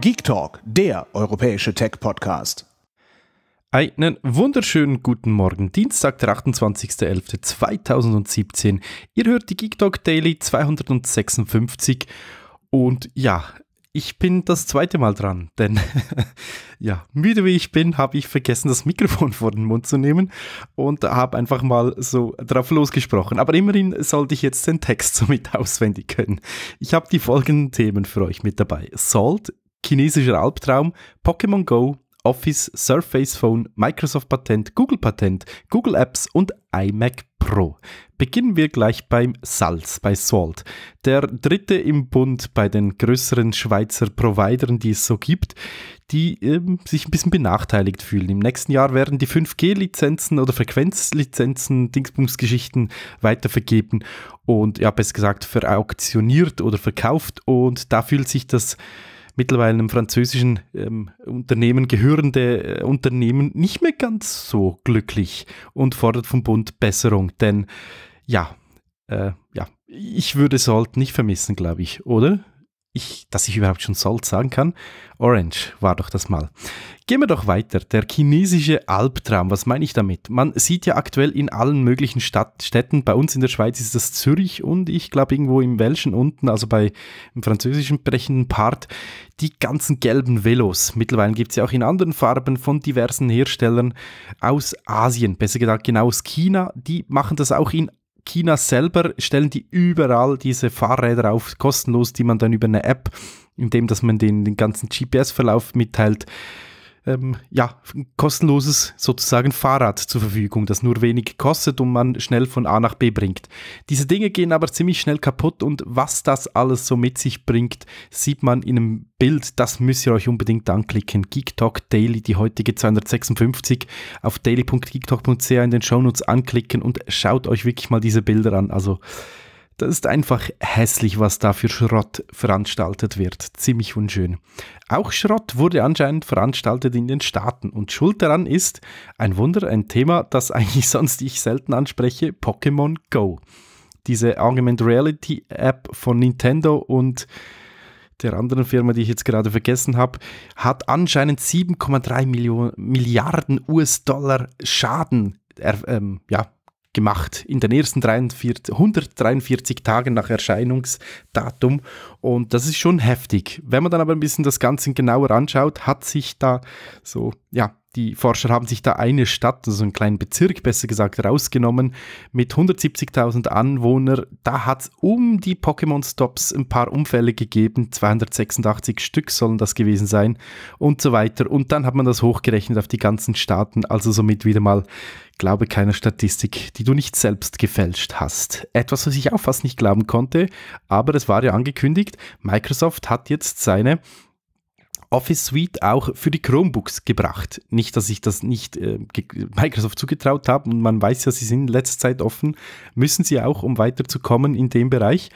Geek Talk, der europäische Tech-Podcast. Einen wunderschönen guten Morgen, Dienstag, der 28.11.2017. Ihr hört die Geek Talk Daily 256 und ja, ich bin das zweite Mal dran, denn ja, müde wie ich bin, habe ich vergessen, das Mikrofon vor den Mund zu nehmen und habe einfach mal so drauf losgesprochen. Aber immerhin sollte ich jetzt den Text somit auswendig können. Ich habe die folgenden Themen für euch mit dabei. Salt, chinesischer Albtraum, Pokémon Go, Office, Surface Phone, Microsoft Patent, Google Patent, Google Apps und iMac Pro. Beginnen wir gleich beim Salz, bei Salt. Der dritte im Bund bei den größeren Schweizer Providern, die es so gibt, die ähm, sich ein bisschen benachteiligt fühlen. Im nächsten Jahr werden die 5G-Lizenzen oder Frequenzlizenzen, Dingsbumsgeschichten geschichten weitervergeben und, ja, besser gesagt, verauktioniert oder verkauft und da fühlt sich das mittlerweile einem französischen ähm, Unternehmen gehörende äh, Unternehmen nicht mehr ganz so glücklich und fordert vom Bund Besserung. Denn ja, äh, ja, ich würde Salt nicht vermissen, glaube ich, oder? ich, dass ich überhaupt schon Salt sagen kann. Orange war doch das mal. Gehen wir doch weiter. Der chinesische Albtraum, was meine ich damit? Man sieht ja aktuell in allen möglichen Stadt, Städten, bei uns in der Schweiz ist das Zürich und ich glaube irgendwo im Welschen unten, also bei im französischen sprechenden Part, die ganzen gelben Velos. Mittlerweile gibt es ja auch in anderen Farben von diversen Herstellern aus Asien, besser gesagt genau aus China. Die machen das auch in China selber stellen die überall diese Fahrräder auf, kostenlos, die man dann über eine App, indem dass man den, den ganzen GPS-Verlauf mitteilt, ähm, ja, kostenloses sozusagen Fahrrad zur Verfügung, das nur wenig kostet und man schnell von A nach B bringt. Diese Dinge gehen aber ziemlich schnell kaputt und was das alles so mit sich bringt, sieht man in einem Bild. Das müsst ihr euch unbedingt anklicken. Geek Talk Daily, die heutige 256, auf daily.geektalk.ca in den Shownotes anklicken und schaut euch wirklich mal diese Bilder an. Also das ist einfach hässlich, was da für Schrott veranstaltet wird. Ziemlich unschön. Auch Schrott wurde anscheinend veranstaltet in den Staaten und schuld daran ist, ein Wunder, ein Thema, das eigentlich sonst ich selten anspreche, Pokémon Go. Diese Augmented Reality App von Nintendo und der anderen Firma, die ich jetzt gerade vergessen habe, hat anscheinend 7,3 Milliarden US-Dollar Schaden er, ähm, ja, gemacht in den ersten 43, 143 Tagen nach Erscheinungsdatum. Und das ist schon heftig. Wenn man dann aber ein bisschen das Ganze genauer anschaut, hat sich da so, ja, die Forscher haben sich da eine Stadt, also einen kleinen Bezirk besser gesagt, rausgenommen mit 170.000 Anwohnern. Da hat es um die Pokémon-Stops ein paar Unfälle gegeben. 286 Stück sollen das gewesen sein und so weiter. Und dann hat man das hochgerechnet auf die ganzen Staaten. Also somit wieder mal, glaube keine Statistik, die du nicht selbst gefälscht hast. Etwas, was ich auch fast nicht glauben konnte, aber es war ja angekündigt, Microsoft hat jetzt seine Office Suite auch für die Chromebooks gebracht. Nicht, dass ich das nicht äh, Microsoft zugetraut habe und man weiß ja, sie sind in letzter Zeit offen, müssen sie auch, um weiterzukommen in dem Bereich.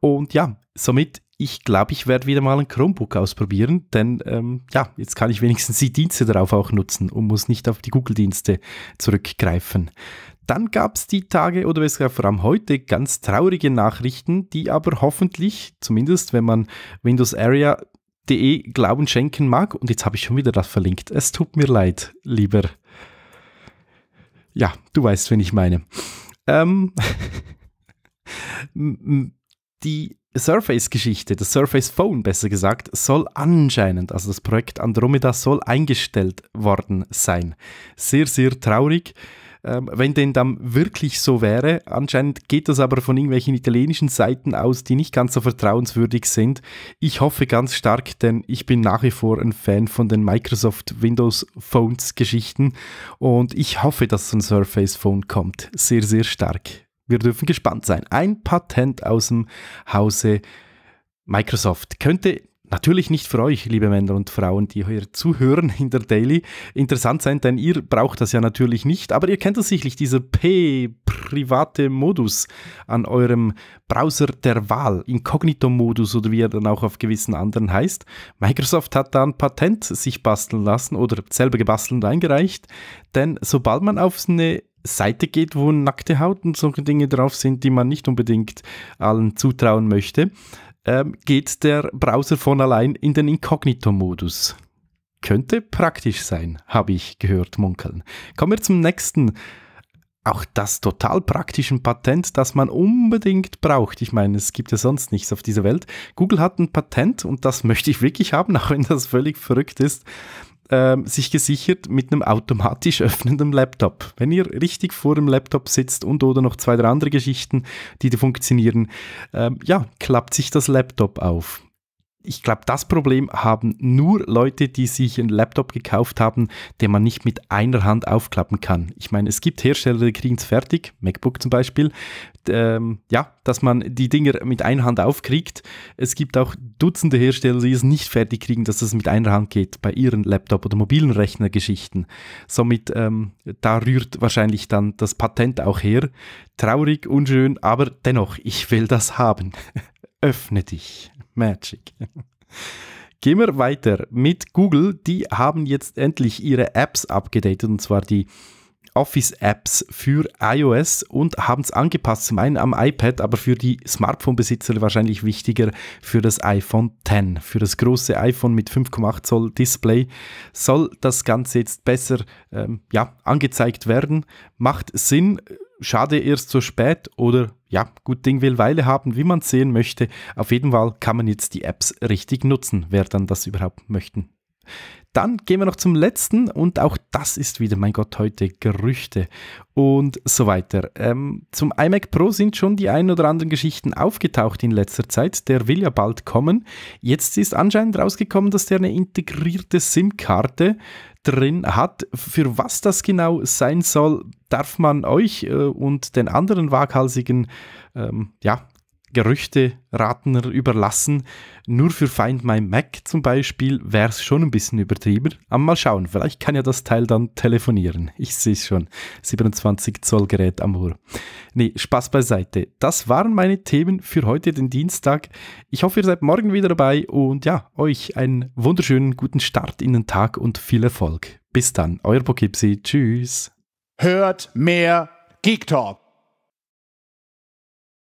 Und ja, somit, ich glaube, ich werde wieder mal ein Chromebook ausprobieren, denn ähm, ja, jetzt kann ich wenigstens die Dienste darauf auch nutzen und muss nicht auf die Google-Dienste zurückgreifen. Dann gab es die Tage oder besser vor allem heute ganz traurige Nachrichten, die aber hoffentlich, zumindest wenn man Windows Area de Glauben schenken mag. Und jetzt habe ich schon wieder das verlinkt. Es tut mir leid, lieber. Ja, du weißt, wen ich meine. Ähm, die Surface-Geschichte, das Surface Phone besser gesagt, soll anscheinend, also das Projekt Andromeda soll eingestellt worden sein. Sehr, sehr traurig. Ähm, wenn denn dann wirklich so wäre, anscheinend geht das aber von irgendwelchen italienischen Seiten aus, die nicht ganz so vertrauenswürdig sind. Ich hoffe ganz stark, denn ich bin nach wie vor ein Fan von den Microsoft Windows Phones Geschichten und ich hoffe, dass so ein Surface Phone kommt. Sehr, sehr stark. Wir dürfen gespannt sein. Ein Patent aus dem Hause Microsoft könnte Natürlich nicht für euch, liebe Männer und Frauen, die hier zuhören in der Daily. Interessant sein, denn ihr braucht das ja natürlich nicht, aber ihr kennt das sicherlich, dieser P-private Modus an eurem Browser der Wahl, Inkognito-Modus oder wie er dann auch auf gewissen anderen heißt. Microsoft hat da ein Patent sich basteln lassen oder selber gebastelt und eingereicht, denn sobald man auf eine Seite geht, wo nackte Haut und solche Dinge drauf sind, die man nicht unbedingt allen zutrauen möchte, ähm, geht der Browser von allein in den Inkognito-Modus. Könnte praktisch sein, habe ich gehört munkeln. Kommen wir zum nächsten, auch das total praktische Patent, das man unbedingt braucht. Ich meine, es gibt ja sonst nichts auf dieser Welt. Google hat ein Patent und das möchte ich wirklich haben, auch wenn das völlig verrückt ist. Ähm, sich gesichert mit einem automatisch öffnenden Laptop. Wenn ihr richtig vor dem Laptop sitzt und oder noch zwei, drei andere Geschichten, die da funktionieren, äh, ja, klappt sich das Laptop auf ich glaube, das Problem haben nur Leute, die sich einen Laptop gekauft haben, den man nicht mit einer Hand aufklappen kann. Ich meine, es gibt Hersteller, die kriegen es fertig, MacBook zum Beispiel, ähm, ja, dass man die Dinger mit einer Hand aufkriegt. Es gibt auch Dutzende Hersteller, die es nicht fertig kriegen, dass es mit einer Hand geht bei ihren Laptop- oder mobilen Rechnergeschichten. Somit, ähm, da rührt wahrscheinlich dann das Patent auch her. Traurig, unschön, aber dennoch, ich will das haben. öffne dich. Magic. Gehen wir weiter mit Google. Die haben jetzt endlich ihre Apps abgedatet und zwar die Office-Apps für iOS und haben es angepasst, zum einen am iPad, aber für die Smartphone-Besitzer wahrscheinlich wichtiger für das iPhone X. Für das große iPhone mit 5,8 Zoll Display soll das Ganze jetzt besser ähm, ja, angezeigt werden. Macht Sinn, schade erst zu spät oder ja, gut Ding will Weile haben, wie man sehen möchte. Auf jeden Fall kann man jetzt die Apps richtig nutzen, wer dann das überhaupt möchten. Dann gehen wir noch zum letzten und auch das ist wieder, mein Gott, heute Gerüchte und so weiter. Ähm, zum iMac Pro sind schon die ein oder anderen Geschichten aufgetaucht in letzter Zeit. Der will ja bald kommen. Jetzt ist anscheinend rausgekommen, dass der eine integrierte SIM-Karte drin hat. Für was das genau sein soll, darf man euch äh, und den anderen waghalsigen ähm, ja, Gerüchte raten überlassen. Nur für Find My Mac zum Beispiel wäre es schon ein bisschen übertrieben. Aber mal schauen, vielleicht kann ja das Teil dann telefonieren. Ich sehe es schon. 27 Zoll Gerät am Ohr. Nee, Spaß beiseite. Das waren meine Themen für heute, den Dienstag. Ich hoffe, ihr seid morgen wieder dabei und ja, euch einen wunderschönen guten Start in den Tag und viel Erfolg. Bis dann, euer Pokipsi. Tschüss. Hört mehr Geek Talk.